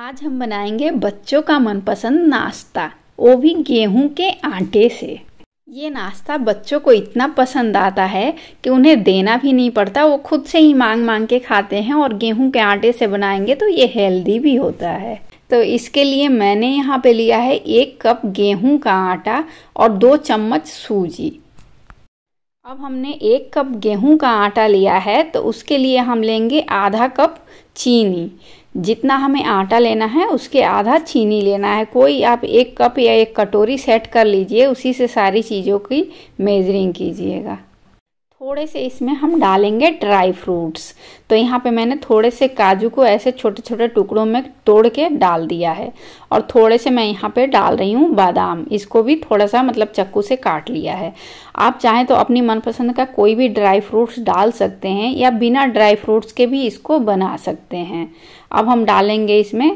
आज हम बनाएंगे बच्चों का मनपसंद नाश्ता वो भी गेहूं के आटे से ये नाश्ता बच्चों को इतना पसंद आता है कि उन्हें देना भी नहीं पड़ता वो खुद से ही मांग मांग के खाते हैं और गेहूं के आटे से बनाएंगे तो ये हेल्दी भी होता है तो इसके लिए मैंने यहाँ पे लिया है एक कप गेहूं का आटा और दो चम्मच सूजी अब हमने एक कप गेहूं का आटा लिया है तो उसके लिए हम लेंगे आधा कप चीनी जितना हमें आटा लेना है उसके आधा चीनी लेना है कोई आप एक कप या एक कटोरी सेट कर लीजिए उसी से सारी चीज़ों की मेजरिंग कीजिएगा थोड़े से इसमें हम डालेंगे ड्राई फ्रूट्स तो यहाँ पे मैंने थोड़े से काजू को ऐसे छोटे छोटे टुकड़ों में तोड़ के डाल दिया है और थोड़े से मैं यहाँ पे डाल रही हूँ बादाम इसको भी थोड़ा सा मतलब चक्कू से काट लिया है आप चाहें तो अपनी मनपसंद का कोई भी ड्राई फ्रूट्स डाल सकते हैं या बिना ड्राई फ्रूट्स के भी इसको बना सकते हैं अब हम डालेंगे इसमें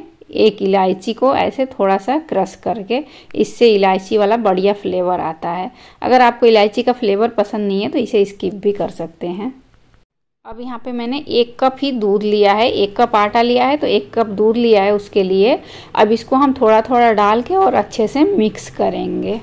एक इलायची को ऐसे थोड़ा सा क्रश करके इससे इलायची वाला बढ़िया फ्लेवर आता है अगर आपको इलायची का फ्लेवर पसंद नहीं है तो इसे स्किप भी कर सकते हैं अब यहाँ पे मैंने एक कप ही दूध लिया है एक कप आटा लिया है तो एक कप दूध लिया है उसके लिए अब इसको हम थोड़ा थोड़ा डाल के और अच्छे से मिक्स करेंगे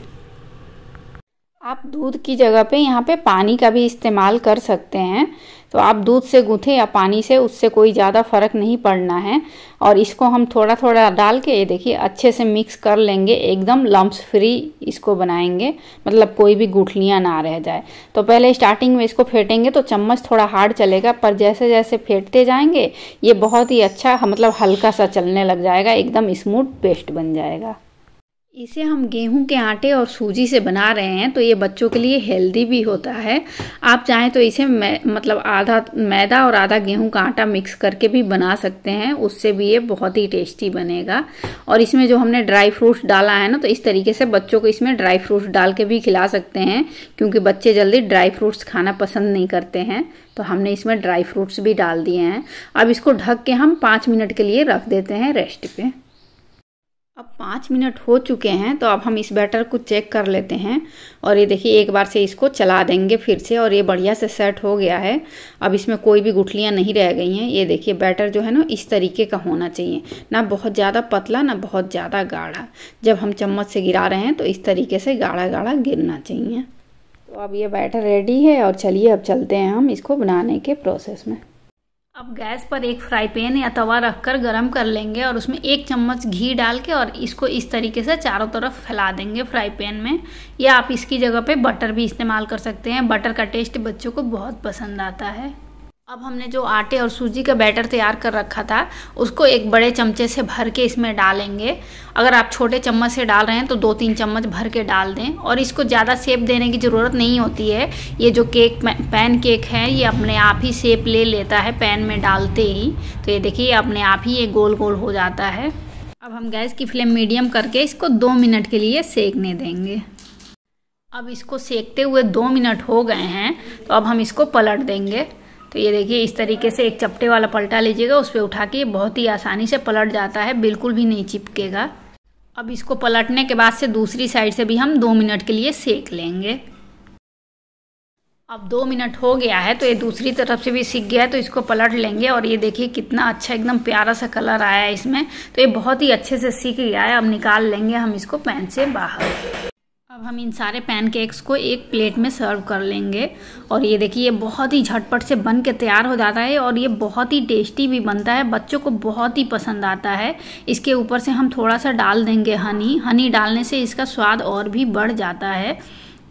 आप दूध की जगह पे यहाँ पे पानी का भी इस्तेमाल कर सकते हैं तो आप दूध से गूँथें या पानी से उससे कोई ज़्यादा फ़र्क नहीं पड़ना है और इसको हम थोड़ा थोड़ा डाल के ये देखिए अच्छे से मिक्स कर लेंगे एकदम लम्ब फ्री इसको बनाएंगे मतलब कोई भी गुठलियाँ ना रह जाए तो पहले स्टार्टिंग में इसको फेंटेंगे तो चम्मच थोड़ा हार्ड चलेगा पर जैसे जैसे फेंटते जाएंगे ये बहुत ही अच्छा मतलब हल्का सा चलने लग जाएगा एकदम स्मूथ पेस्ट बन जाएगा इसे हम गेहूं के आटे और सूजी से बना रहे हैं तो ये बच्चों के लिए हेल्दी भी होता है आप चाहें तो इसे मतलब आधा मैदा और आधा गेहूं का आटा मिक्स करके भी बना सकते हैं उससे भी ये बहुत ही टेस्टी बनेगा और इसमें जो हमने ड्राई फ्रूट्स डाला है ना तो इस तरीके से बच्चों को इसमें ड्राई फ्रूट्स डाल के भी खिला सकते हैं क्योंकि बच्चे जल्दी ड्राई फ्रूट्स खाना पसंद नहीं करते हैं तो हमने इसमें ड्राई फ्रूट्स भी डाल दिए हैं अब इसको ढक के हम पाँच मिनट के लिए रख देते हैं रेस्ट पर अब पाँच मिनट हो चुके हैं तो अब हम इस बैटर को चेक कर लेते हैं और ये देखिए एक बार से इसको चला देंगे फिर से और ये बढ़िया से सेट हो गया है अब इसमें कोई भी गुठलियाँ नहीं रह गई हैं ये देखिए बैटर जो है ना इस तरीके का होना चाहिए ना बहुत ज़्यादा पतला ना बहुत ज़्यादा गाढ़ा जब हम चम्मच से गिरा रहे हैं तो इस तरीके से गाढ़ा गाढ़ा गिरना चाहिए तो अब ये बैटर रेडी है और चलिए अब चलते हैं हम इसको बनाने के प्रोसेस में अब गैस पर एक फ्राई पैन या तवा रखकर गरम कर लेंगे और उसमें एक चम्मच घी डाल के और इसको इस तरीके से चारों तरफ फैला देंगे फ्राई पैन में या आप इसकी जगह पे बटर भी इस्तेमाल कर सकते हैं बटर का टेस्ट बच्चों को बहुत पसंद आता है अब हमने जो आटे और सूजी का बैटर तैयार कर रखा था उसको एक बड़े चमचे से भर के इसमें डालेंगे अगर आप छोटे चम्मच से डाल रहे हैं तो दो तीन चम्मच भर के डाल दें और इसको ज़्यादा सेप देने की ज़रूरत नहीं होती है ये जो केक पैन केक है ये अपने आप ही सेप ले लेता है पैन में डालते ही तो ये देखिए अपने आप ही ये गोल गोल हो जाता है अब हम गैस की फ्लेम मीडियम करके इसको दो मिनट के लिए सेकने देंगे अब इसको सेकते हुए दो मिनट हो गए हैं तो अब हम इसको पलट देंगे तो ये देखिए इस तरीके से एक चपटे वाला पलटा लीजिएगा उस पर उठा के बहुत ही आसानी से पलट जाता है बिल्कुल भी नहीं चिपकेगा अब इसको पलटने के बाद से दूसरी साइड से भी हम दो मिनट के लिए सेक लेंगे अब दो मिनट हो गया है तो ये दूसरी तरफ से भी सीख गया है तो इसको पलट लेंगे और ये देखिए कितना अच्छा एकदम प्यारा सा कलर आया है इसमें तो ये बहुत ही अच्छे से सीख गया है अब निकाल लेंगे हम इसको पैन से बाहर अब हम इन सारे पैनकेक्स को एक प्लेट में सर्व कर लेंगे और ये देखिए ये बहुत ही झटपट से बन के तैयार हो जाता है और ये बहुत ही टेस्टी भी बनता है बच्चों को बहुत ही पसंद आता है इसके ऊपर से हम थोड़ा सा डाल देंगे हनी हनी डालने से इसका स्वाद और भी बढ़ जाता है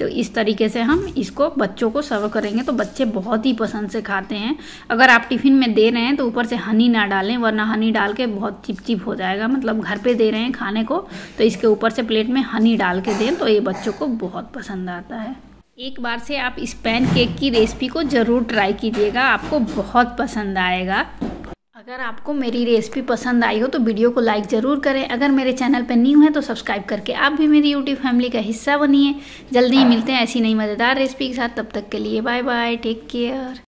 तो इस तरीके से हम इसको बच्चों को सर्व करेंगे तो बच्चे बहुत ही पसंद से खाते हैं अगर आप टिफ़िन में दे रहे हैं तो ऊपर से हनी ना डालें वरना हनी डाल के बहुत चिपचिप हो जाएगा मतलब घर पे दे रहे हैं खाने को तो इसके ऊपर से प्लेट में हनी डाल के दें तो ये बच्चों को बहुत पसंद आता है एक बार से आप इस पैन केक की रेसिपी को ज़रूर ट्राई कीजिएगा आपको बहुत पसंद आएगा अगर आपको मेरी रेसिपी पसंद आई हो तो वीडियो को लाइक ज़रूर करें अगर मेरे चैनल पर न्यू है तो सब्सक्राइब करके आप भी मेरी यूट्यूब फैमिली का हिस्सा बनिए जल्दी ही मिलते हैं ऐसी नई मज़ेदार रेसिपी के साथ तब तक के लिए बाय बाय टेक केयर